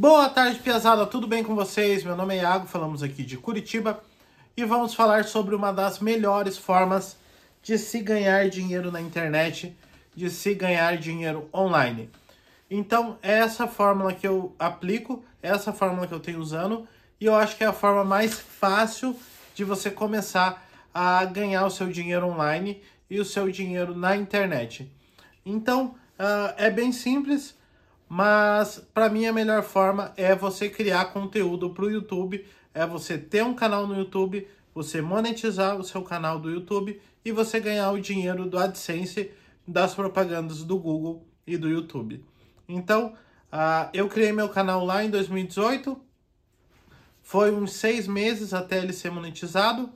Boa tarde, pesada. Tudo bem com vocês? Meu nome é Iago, falamos aqui de Curitiba e vamos falar sobre uma das melhores formas de se ganhar dinheiro na internet, de se ganhar dinheiro online. Então, é essa fórmula que eu aplico, é essa fórmula que eu tenho usando, e eu acho que é a forma mais fácil de você começar a ganhar o seu dinheiro online e o seu dinheiro na internet. Então, uh, é bem simples mas para mim a melhor forma é você criar conteúdo para o YouTube, é você ter um canal no YouTube, você monetizar o seu canal do YouTube e você ganhar o dinheiro do AdSense das propagandas do Google e do YouTube. Então, uh, eu criei meu canal lá em 2018, foi uns seis meses até ele ser monetizado.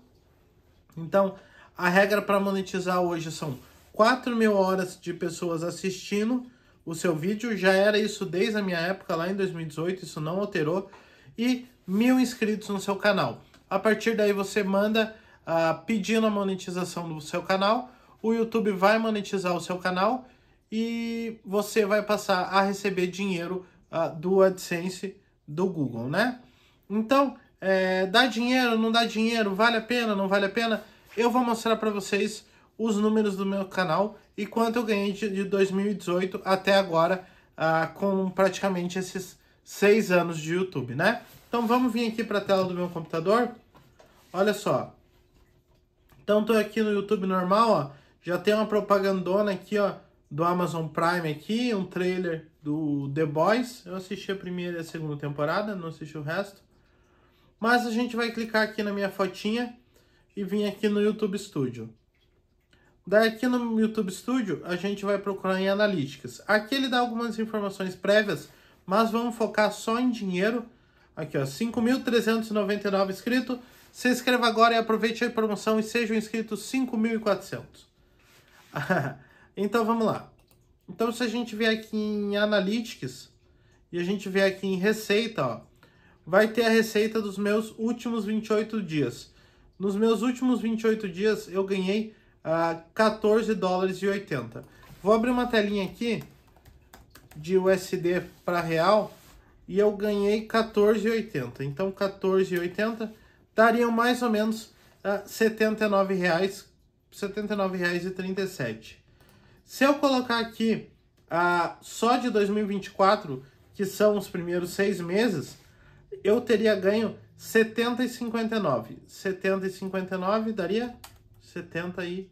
Então, a regra para monetizar hoje são 4 mil horas de pessoas assistindo o seu vídeo. Já era isso desde a minha época, lá em 2018, isso não alterou. E mil inscritos no seu canal. A partir daí você manda uh, pedindo a monetização do seu canal, o YouTube vai monetizar o seu canal e você vai passar a receber dinheiro uh, do AdSense do Google, né? Então, é, dá dinheiro, não dá dinheiro, vale a pena, não vale a pena? Eu vou mostrar para vocês os números do meu canal e quanto eu ganhei de 2018 até agora ah, com praticamente esses seis anos de YouTube, né? Então vamos vir aqui para a tela do meu computador. Olha só. Então estou aqui no YouTube normal, ó. Já tem uma propagandona aqui, ó, do Amazon Prime aqui, um trailer do The Boys. Eu assisti a primeira e a segunda temporada, não assisti o resto. Mas a gente vai clicar aqui na minha fotinha e vir aqui no YouTube Studio. Daí aqui no YouTube Studio, a gente vai procurar em analíticas. Aqui ele dá algumas informações prévias, mas vamos focar só em dinheiro. Aqui, ó, 5.399 inscritos. Se inscreva agora e aproveite a promoção e sejam inscritos 5.400. então, vamos lá. Então, se a gente vier aqui em Analytics e a gente vier aqui em Receita, ó, vai ter a receita dos meus últimos 28 dias. Nos meus últimos 28 dias, eu ganhei a ah, 14 dólares e 80. Vou abrir uma telinha aqui de USD para real e eu ganhei 14,80. Então 14,80 dariam mais ou menos uh, ah, 79 reais, 79 reais e 37. Se eu colocar aqui uh, só de 2024, que são os primeiros seis meses, eu teria ganho 70,59. e 70 e 59 daria 70 e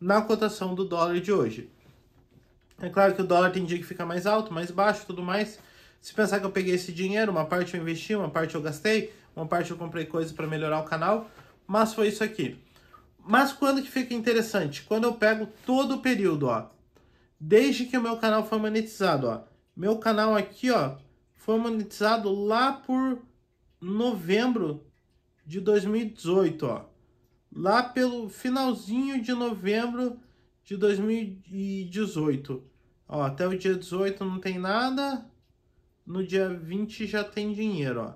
na cotação do dólar de hoje. É claro que o dólar tem dia que fica mais alto, mais baixo, tudo mais. Se pensar que eu peguei esse dinheiro, uma parte eu investi, uma parte eu gastei, uma parte eu comprei coisas para melhorar o canal, mas foi isso aqui. Mas quando que fica interessante? Quando eu pego todo o período, ó. Desde que o meu canal foi monetizado, ó. Meu canal aqui, ó, foi monetizado lá por novembro de 2018, ó lá pelo finalzinho de novembro de 2018. Ó, até o dia 18 não tem nada, no dia 20 já tem dinheiro, ó.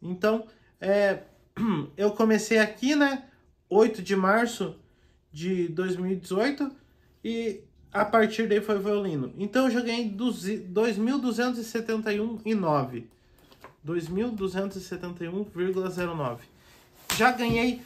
Então, é, eu comecei aqui, né, 8 de março de 2018 e a partir daí foi violino. Então eu já ganhei 2.271,9. 2.271,09. Já ganhei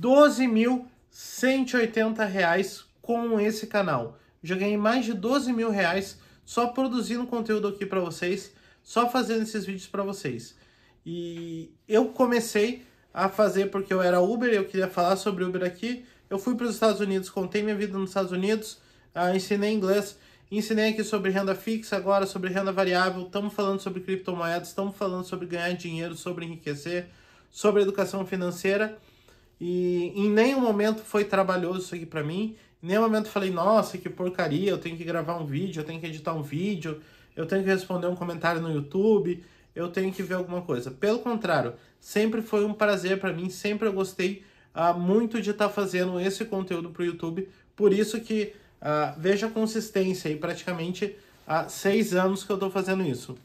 12.180 reais com esse canal. Já ganhei mais de 12 mil reais só produzindo conteúdo aqui para vocês, só fazendo esses vídeos para vocês. E eu comecei a fazer porque eu era Uber, eu queria falar sobre Uber aqui. Eu fui para os Estados Unidos, contei minha vida nos Estados Unidos, ah, ensinei inglês, ensinei aqui sobre renda fixa, agora sobre renda variável. Estamos falando sobre criptomoedas, estamos falando sobre ganhar dinheiro, sobre enriquecer, sobre educação financeira. E em nenhum momento foi trabalhoso isso aqui para mim. Em nenhum momento falei, nossa, que porcaria, eu tenho que gravar um vídeo, eu tenho que editar um vídeo, eu tenho que responder um comentário no YouTube, eu tenho que ver alguma coisa. Pelo contrário, sempre foi um prazer para mim, sempre eu gostei uh, muito de estar tá fazendo esse conteúdo para o YouTube. Por isso que uh, veja a consistência aí, praticamente há seis anos que eu estou fazendo isso.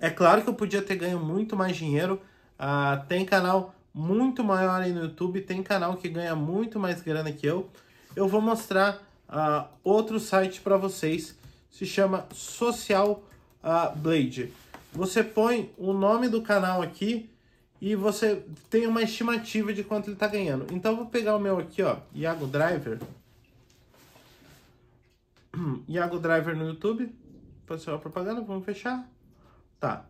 É claro que eu podia ter ganho muito mais dinheiro. Uh, tem canal muito maior aí no YouTube, tem canal que ganha muito mais grana que eu. Eu vou mostrar uh, outro site para vocês, se chama Social uh, Blade. Você põe o nome do canal aqui e você tem uma estimativa de quanto ele está ganhando. Então eu vou pegar o meu aqui, ó, Iago Driver. Iago Driver no YouTube. Pode ser uma propaganda, vamos fechar. Tá.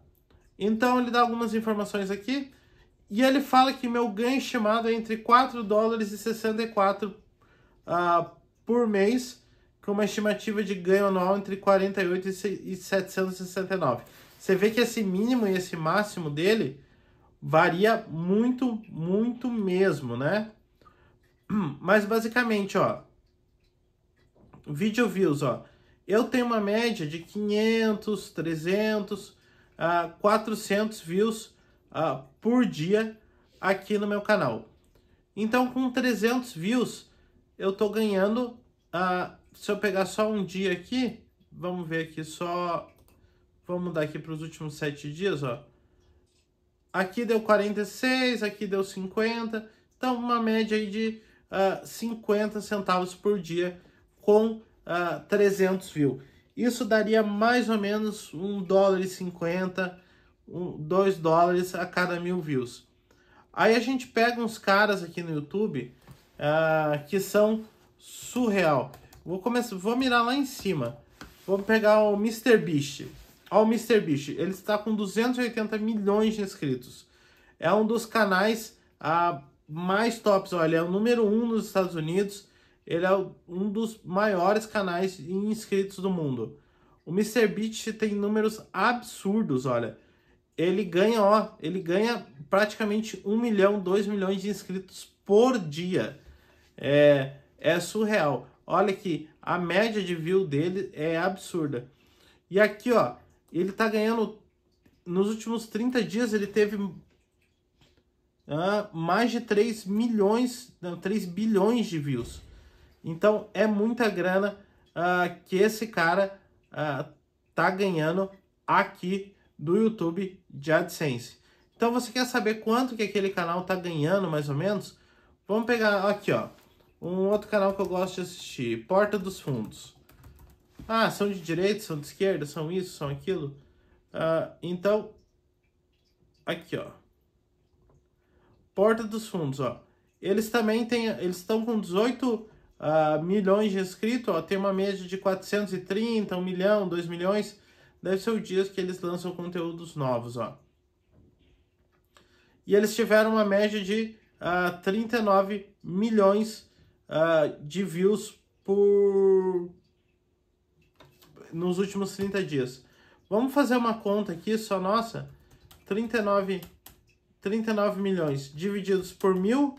Então ele dá algumas informações aqui. E ele fala que meu ganho estimado é entre 4 dólares e 64 uh, ah, por mês, com uma estimativa de ganho anual entre 48 e 769. Você vê que esse mínimo e esse máximo dele varia muito, muito mesmo, né? Mas basicamente, ó, vídeo views, ó, eu tenho uma média de 500, 300, uh, 400 views uh, por dia aqui no meu canal. Então, com 300 views, eu estou ganhando... Uh, se eu pegar só um dia aqui, vamos ver aqui só... Vamos dar aqui para os últimos 7 dias, ó. Aqui deu 46, aqui deu 50. Então, uma média aí de uh, ah, 50 centavos por dia com uh, 300 views. Isso daria mais ou menos um dólar e 50 um, 2 dólares a cada mil views. Aí a gente pega uns caras aqui no YouTube uh, que são surreal. Vou começar, vou mirar lá em cima. Vou pegar o Mr. Beast. o Mr. Beast, ele está com 280 milhões de inscritos. É um dos canais uh, mais tops. Olha, é o número um nos Estados Unidos. Ele é um dos maiores canais inscritos do mundo. O Mr. Beast tem números absurdos, olha ele ganha, ó, ele ganha praticamente 1 milhão, 2 milhões de inscritos por dia. É, é surreal. Olha aqui, a média de view dele é absurda. E aqui, ó, ele tá ganhando. Nos últimos 30 dias, ele teve mais de 3 milhões, não, 3 bilhões de views. Então é muita grana ah, que esse cara ah, tá ganhando aqui do YouTube de AdSense. Então você quer saber quanto que aquele canal está ganhando mais ou menos? Vamos pegar aqui, ó. Um outro canal que eu gosto de assistir, Porta dos Fundos. Ah, são de direita, são de esquerda, são isso, são aquilo. Uh, então, aqui, ó. Porta dos Fundos, ó. Eles também têm, eles estão com 18 uh, ah, milhões de inscritos, ó. Tem uma média de 430, 1 milhão, 2 milhões deve ser o dia que eles lançam conteúdos novos, ó. E eles tiveram uma média de uh, ah, 39 milhões uh, de views por nos últimos 30 dias. Vamos fazer uma conta aqui, só nossa. 39, 39 milhões divididos por mil,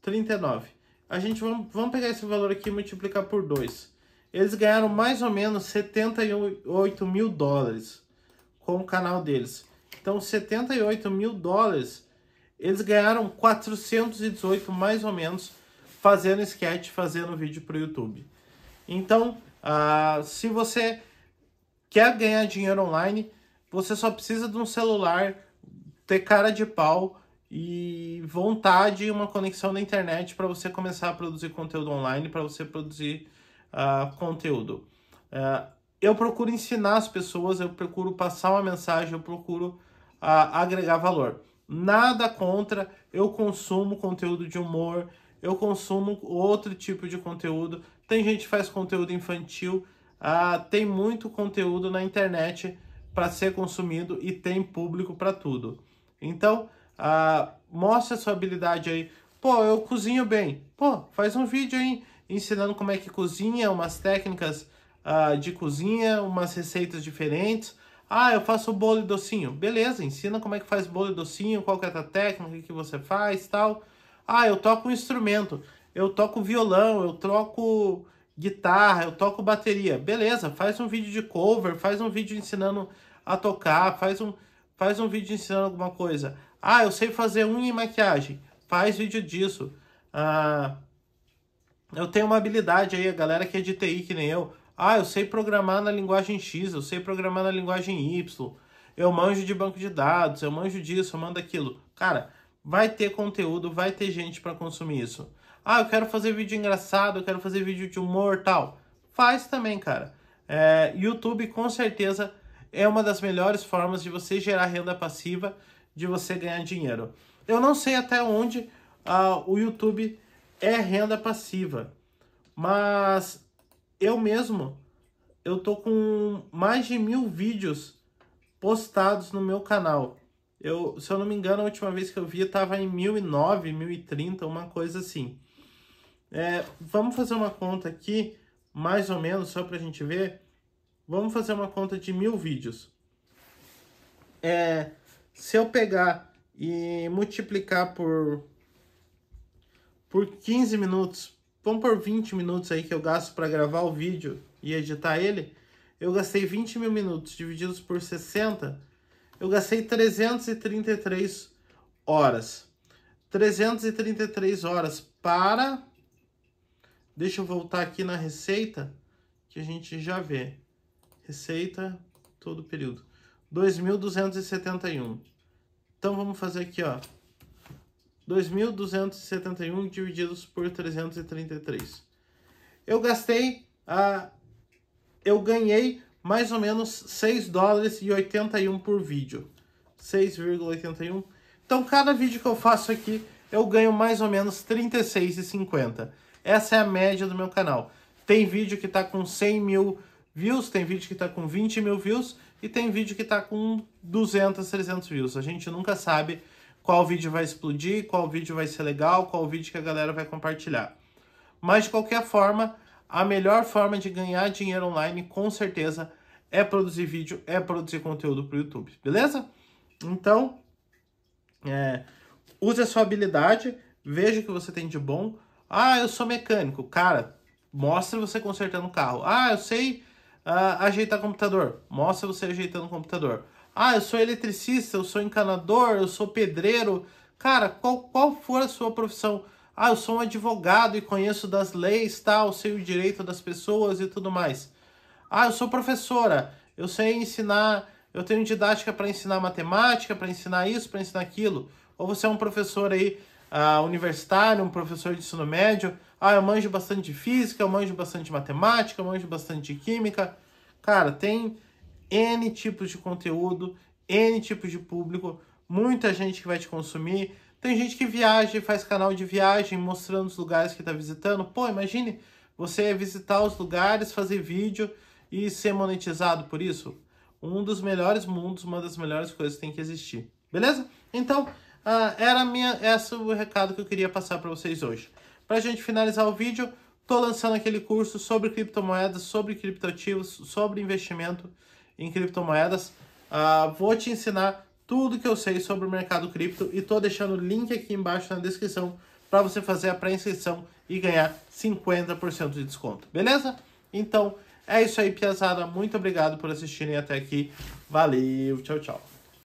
39. A gente vamos, vamos pegar esse valor aqui e multiplicar por 2. Eles ganharam mais ou menos 78 mil dólares com o canal deles. Então, 78 mil dólares, eles ganharam 418 mais ou menos fazendo sketch, fazendo vídeo para o YouTube. Então, uh, se você quer ganhar dinheiro online, você só precisa de um celular, ter cara de pau e vontade e uma conexão na internet para você começar a produzir conteúdo online, para você produzir uh, conteúdo. Uh, eu procuro ensinar as pessoas, eu procuro passar uma mensagem, eu procuro uh, agregar valor. Nada contra, eu consumo conteúdo de humor, eu consumo outro tipo de conteúdo. Tem gente que faz conteúdo infantil, uh, tem muito conteúdo na internet para ser consumido e tem público para tudo. Então, uh, mostra sua habilidade aí. Pô, eu cozinho bem. Pô, faz um vídeo aí ensinando como é que cozinha, umas técnicas uh, de cozinha, umas receitas diferentes. Ah, eu faço bolo e docinho. Beleza, ensina como é que faz bolo e docinho, qual que é a técnica que você faz tal. Ah, eu toco um instrumento. Eu toco violão, eu toco guitarra, eu toco bateria. Beleza, faz um vídeo de cover, faz um vídeo ensinando a tocar, faz um, faz um vídeo ensinando alguma coisa. Ah, eu sei fazer unha e maquiagem. Faz vídeo disso. Ah, eu tenho uma habilidade aí, a galera que é de TI que nem eu. Ah, eu sei programar na linguagem X, eu sei programar na linguagem Y, eu manjo de banco de dados, eu manjo disso, eu mando aquilo. Cara, vai ter conteúdo, vai ter gente para consumir isso. Ah, eu quero fazer vídeo engraçado, eu quero fazer vídeo de humor tal. Faz também, cara. É, YouTube com certeza é uma das melhores formas de você gerar renda passiva, de você ganhar dinheiro. Eu não sei até onde uh, o YouTube é renda passiva. Mas eu mesmo, eu tô com mais de mil vídeos postados no meu canal. Eu, se eu não me engano, a última vez que eu vi estava em 1009, 1030, uma coisa assim. É, vamos fazer uma conta aqui, mais ou menos, só para a gente ver. Vamos fazer uma conta de mil vídeos. É, se eu pegar e multiplicar por por 15 minutos, vamos por 20 minutos aí que eu gasto para gravar o vídeo e editar ele, eu gastei 20 mil minutos divididos por 60, eu gastei 333 horas. 333 horas para... Deixa eu voltar aqui na receita, que a gente já vê. Receita, todo período. 2.271. Então, vamos fazer aqui, ó. 2.271 divididos por 333. Eu gastei, ah, eu ganhei mais ou menos 6 dólares e 81 por vídeo. 6,81. Então cada vídeo que eu faço aqui, eu ganho mais ou menos 36,50. Essa é a média do meu canal. Tem vídeo que está com 100 mil views, tem vídeo que está com 20 mil views e tem vídeo que está com 200, 300 views. A gente nunca sabe qual vídeo vai explodir, qual vídeo vai ser legal, qual vídeo que a galera vai compartilhar. Mas de qualquer forma, a melhor forma de ganhar dinheiro online, com certeza, é produzir vídeo, é produzir conteúdo para o YouTube, beleza? Então, é, use a sua habilidade, veja o que você tem de bom. Ah, eu sou mecânico. Cara, mostre você consertando o carro. Ah, eu sei uh, ajeitar computador. Mostra você ajeitando o computador. Ah, eu sou eletricista, eu sou encanador, eu sou pedreiro. Cara, qual, qual for a sua profissão? Ah, eu sou um advogado e conheço das leis, tal, sei o direito das pessoas e tudo mais. Ah, eu sou professora, eu sei ensinar, eu tenho didática para ensinar matemática, para ensinar isso, para ensinar aquilo. Ou você é um professor aí uh, universitário, um professor de ensino médio, ah, eu manjo bastante de física, eu manjo bastante de matemática, eu manjo bastante de química. Cara, tem N tipos de conteúdo, N tipos de público, muita gente que vai te consumir. Tem gente que viaja e faz canal de viagem mostrando os lugares que está visitando. Pô, imagine você visitar os lugares, fazer vídeo e ser monetizado por isso. Um dos melhores mundos, uma das melhores coisas que tem que existir. Beleza? Então, ah, era minha, esse o recado que eu queria passar para vocês hoje. Para a gente finalizar o vídeo, estou lançando aquele curso sobre criptomoedas, sobre criptoativos, sobre investimento em criptomoedas. Ah, vou te ensinar tudo que eu sei sobre o mercado cripto e estou deixando o link aqui embaixo na descrição para você fazer a pré-inscrição e ganhar 50% de desconto, beleza? Então é isso aí, Piazada. Muito obrigado por assistirem até aqui. Valeu, tchau, tchau.